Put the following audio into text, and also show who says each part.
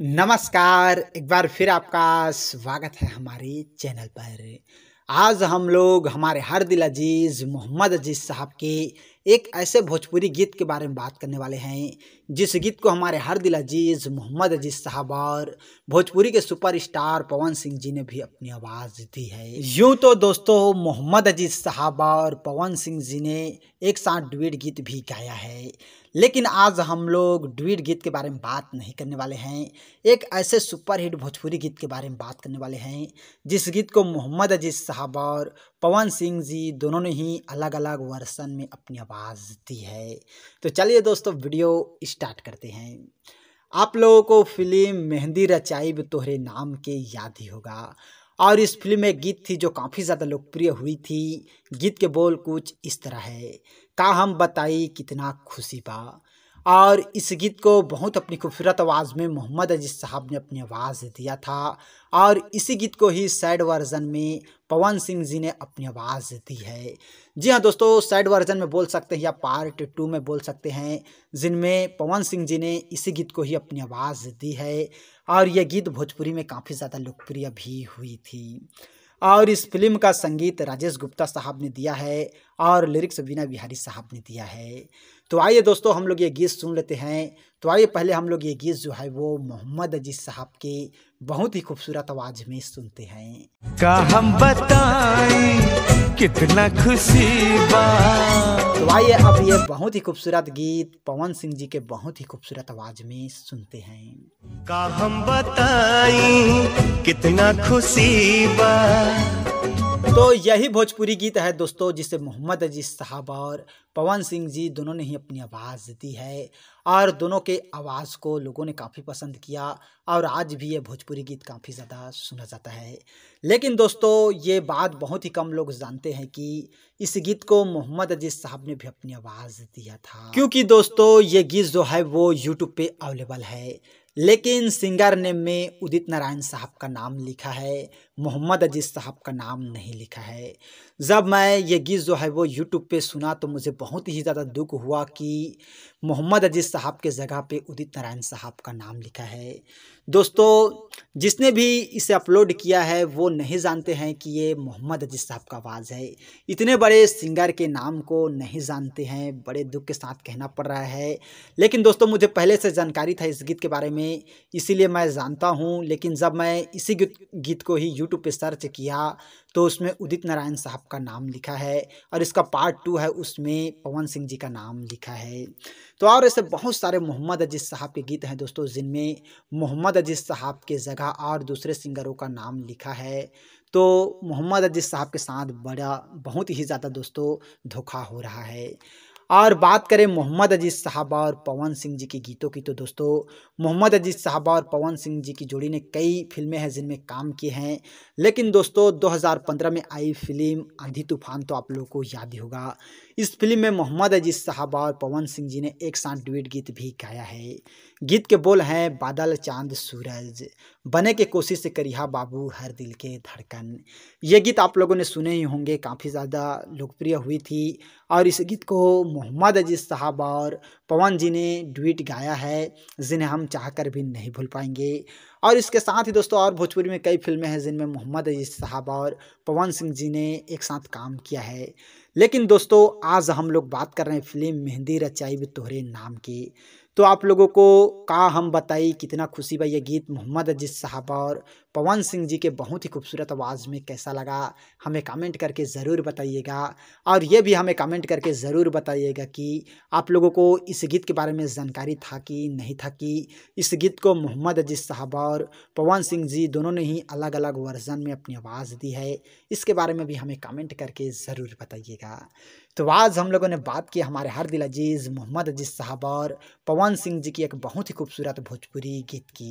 Speaker 1: नमस्कार एक बार फिर आपका स्वागत है हमारे चैनल पर आज हम लोग हमारे हर दिल अजीज़ मोहम्मद अजीज़ साहब के एक ऐसे भोजपुरी गीत के बारे में बात करने वाले हैं जिस गीत को हमारे हर दिल अजीज़ मोहम्मद अजीज़ साहब और भोजपुरी के सुपरस्टार पवन सिंह जी ने भी अपनी आवाज़ दी है यूं तो दोस्तों मोहम्मद अजीज़ साहब और पवन सिंह जी ने एक साथ डुएट गीत भी गाया है लेकिन आज हम लोग डुएट गीत के बारे में बात नहीं करने वाले हैं एक ऐसे सुपरहिट भोजपुरी गीत के बारे में बात करने वाले हैं जिस गीत को मोहम्मद अजीज़ साहब और पवन सिंह जी दोनों ने ही अलग अलग वर्सन में अपनी आवाज़ दी है तो चलिए दोस्तों वीडियो स्टार्ट करते हैं आप लोगों को फिल्म मेहंदी रचाई तोहरे नाम के याद ही होगा और इस फिल्म में गीत थी जो काफ़ी ज़्यादा लोकप्रिय हुई थी गीत के बोल कुछ इस तरह है का हम बताई कितना खुशी बा और इस गीत को बहुत अपनी खूबसूरत आवाज़ में मोहम्मद अजीज़ साहब ने अपनी आवाज़ दिया था और इसी गीत को ही सैड वर्जन में पवन सिंह जी ने अपनी आवाज़ दी है जी हाँ दोस्तों सैड वर्जन में बोल सकते हैं या पार्ट टू में बोल सकते हैं जिनमें पवन सिंह जी ने इसी गीत को ही अपनी आवाज़ दी है और यह गीत भोजपुरी में काफ़ी ज़्यादा लोकप्रिय भी हुई थी और इस फिल्म का संगीत राजेश गुप्ता साहब ने दिया है और लिरिक्स वीना बिहारी साहब ने दिया है तो आइए दोस्तों हम लोग ये गीत सुन लेते हैं तो आइए पहले हम लोग ये गीत जो है वो मोहम्मद अजीज साहब के बहुत ही खूबसूरत आवाज में सुनते हैं का हम बताएं कितना खुशी तो आइए अब ये बहुत ही खूबसूरत गीत पवन सिंह जी के बहुत ही खूबसूरत आवाज में सुनते हैं का हम बताएं कितना खुशी बा तो यही भोजपुरी गीत है दोस्तों जिसे मोहम्मद अजीज साहब और पवन सिंह जी दोनों ने ही अपनी आवाज़ दी है और दोनों के आवाज़ को लोगों ने काफ़ी पसंद किया और आज भी ये भोजपुरी गीत काफ़ी ज़्यादा सुना जाता है लेकिन दोस्तों ये बात बहुत ही कम लोग जानते हैं कि इस गीत को मोहम्मद अजीज साहब ने भी अपनी आवाज़ दिया था क्योंकि दोस्तों ये गीत जो है वो यूट्यूब पर अवेलेबल है लेकिन सिंगर नेम में उदित नारायण साहब का नाम लिखा है मोहम्मद अजीज साहब का नाम नहीं लिखा है जब मैं ये गीत जो है वो यूट्यूब पे सुना तो मुझे बहुत ही ज़्यादा दुख हुआ कि मोहम्मद अजीज साहब के जगह पे उदित नारायण साहब का नाम लिखा है दोस्तों जिसने भी इसे अपलोड किया है वो नहीं जानते हैं कि ये मोहम्मद अजीज साहब का आवाज़ है इतने बड़े सिंगर के नाम को नहीं जानते हैं बड़े दुख के साथ कहना पड़ रहा है लेकिन दोस्तों मुझे पहले से जानकारी था इस गीत के बारे में हैं इसीलिए मैं जानता हूं लेकिन जब मैं इसी गीत को ही यूट्यूब पे सर्च किया तो उसमें उदित नारायण साहब का नाम लिखा है और इसका पार्ट टू है उसमें पवन सिंह जी का नाम लिखा है तो और ऐसे बहुत सारे मोहम्मद अजीज साहब के गीत हैं दोस्तों जिनमें मोहम्मद अजीज साहब के जगह और दूसरे सिंगरों का नाम लिखा है तो मोहम्मद अजीज साहब के साथ बड़ा बहुत ही ज़्यादा दोस्तों धोखा हो रहा है और बात करें मोहम्मद अजीज़ साहबा और पवन सिंह जी के गीतों की तो दोस्तों मोहम्मद अजीज़ साहबा और पवन सिंह जी की जोड़ी ने कई फिल्में हैं जिनमें काम किए हैं लेकिन दोस्तों 2015 में आई फिल्म आंधी तूफान तो आप लोगों को याद ही होगा इस फिल्म में मोहम्मद अजीज़ साहबा और पवन सिंह जी ने एक साथ डुएट गीत भी गाया है गीत के बोल हैं बादल चांद सूरज बने के कोशिश करिहा बाबू हर दिल के धड़कन ये गीत आप लोगों ने सुने ही होंगे काफ़ी ज़्यादा लोकप्रिय हुई थी और इस गीत को मोहम्मद अजीज़ साहब और पवन जी ने ट्वीट गाया है जिन्हें हम चाह कर भी नहीं भूल पाएंगे और इसके साथ ही दोस्तों और भोजपुरी में कई फिल्में हैं जिनमें मोहम्मद अजीज साहब और पवन सिंह जी ने एक साथ काम किया है लेकिन दोस्तों आज हम लोग बात कर रहे हैं फिल्म मेहंदी रचाई भी तोहरे नाम की तो आप लोगों को का हम बताई कितना खुशी भाई ये गीत मोहम्मद अजीज साहब और पवन सिंह जी के बहुत ही खूबसूरत आवाज़ में कैसा लगा हमें कमेंट करके ज़रूर बताइएगा और ये भी हमें कमेंट करके ज़रूर बताइएगा कि आप लोगों को इस गीत के बारे में जानकारी था कि नहीं था कि इस गीत को मोहम्मद अजीज़ साहब और पवन सिंह जी दोनों ने ही अलग अलग वर्जन में अपनी आवाज़ दी है इसके बारे में भी हमें कमेंट करके ज़रूर बताइएगा तो आज हम लोगों ने बात की हमारे हर दिल अजीज़ मोहम्मद अजीज़ साहब और पवन सिंह जी की एक बहुत ही खूबसूरत भोजपुरी गीत की